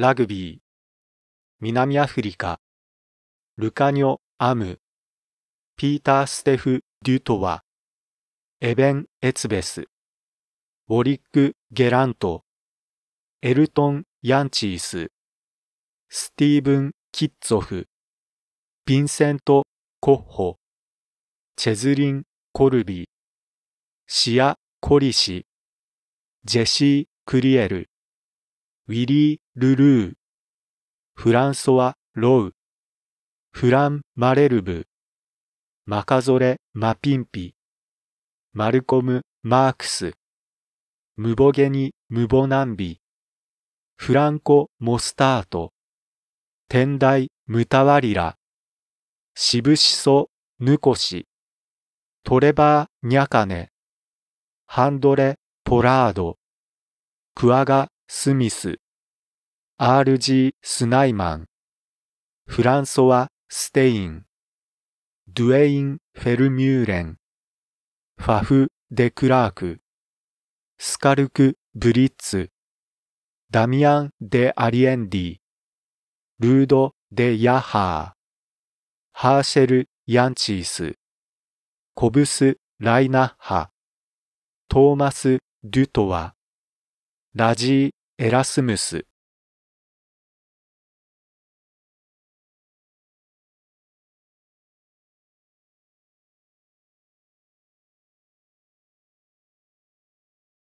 ラグビー、南アフリカ、ルカニョ・アム、ピーター・ステフ・デュトワ、エベン・エツベス、ウォリック・ゲラント、エルトン・ヤンチース、スティーブン・キッツォフ、ヴィンセント・コッホ、チェズリン・コルビ、シア・コリシ、ジェシー・クリエル、ウィリー・ルルー、フランソワ・ロウ、フラン・マレルブ、マカゾレ・マピンピ、マルコム・マークス、ムボゲニ・ムボナンビ、フランコ・モスタート、天台・ムタワリラ、シブシソ・ヌコシ、トレバー・ニャカネ、ハンドレ・ポラード、クワガ・スミス、R.G. スナイマン、フランソワ・ステイン、ドゥエイン・フェルミューレン、ファフ・デクラーク、スカルク・ブリッツ、ダミアン・デ・アリエンディ、ルード・デ・ヤハー、ハーシェル・ヤンチース、コブス・ライナッハ、トーマス・デュトワ、ラジー・エラスムス